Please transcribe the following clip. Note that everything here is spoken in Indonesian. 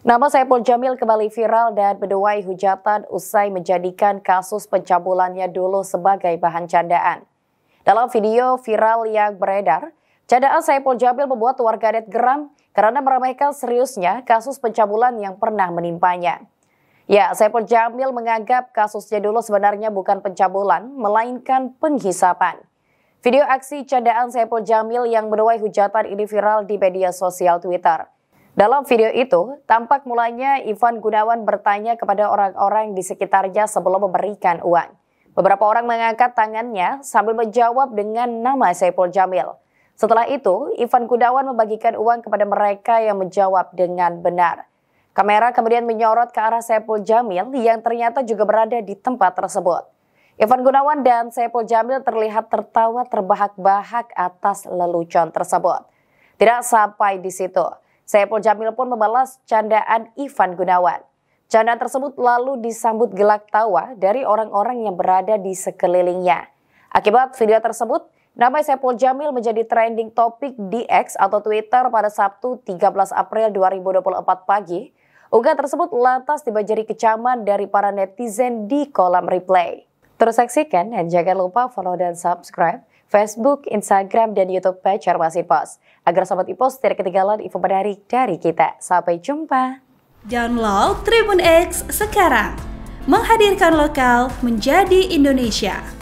Nama Saipul Jamil kembali viral dan menuai hujatan usai menjadikan kasus pencabulannya dulu sebagai bahan candaan. Dalam video viral yang beredar, candaan Saipul Jamil membuat warganet geram karena meremehkan seriusnya kasus pencabulan yang pernah menimpanya. Ya, Saipul Jamil menganggap kasusnya dulu sebenarnya bukan pencabulan, melainkan penghisapan. Video aksi candaan Saipul Jamil yang menuai hujatan ini viral di media sosial Twitter. Dalam video itu, tampak mulanya Ivan Gunawan bertanya kepada orang-orang di sekitarnya sebelum memberikan uang. Beberapa orang mengangkat tangannya sambil menjawab dengan nama Saipul Jamil. Setelah itu, Ivan Gunawan membagikan uang kepada mereka yang menjawab dengan benar. Kamera kemudian menyorot ke arah Saipul Jamil yang ternyata juga berada di tempat tersebut. Ivan Gunawan dan Saipul Jamil terlihat tertawa terbahak-bahak atas lelucon tersebut. Tidak sampai di situ. Saipul Jamil pun membalas candaan Ivan Gunawan. Candaan tersebut lalu disambut gelak tawa dari orang-orang yang berada di sekelilingnya. Akibat video tersebut, nama Saipul Jamil menjadi trending topic di X atau Twitter pada Sabtu 13 April 2024 pagi. Unggahan tersebut lantas dibajari kecaman dari para netizen di kolam replay. Terus saksikan dan jangan lupa follow dan subscribe Facebook, Instagram, dan YouTube Bacar masih Pos. Agar Sobat Ipos tidak ketinggalan info menarik dari kita. Sampai jumpa. Download Tribun X sekarang. Menghadirkan lokal menjadi Indonesia.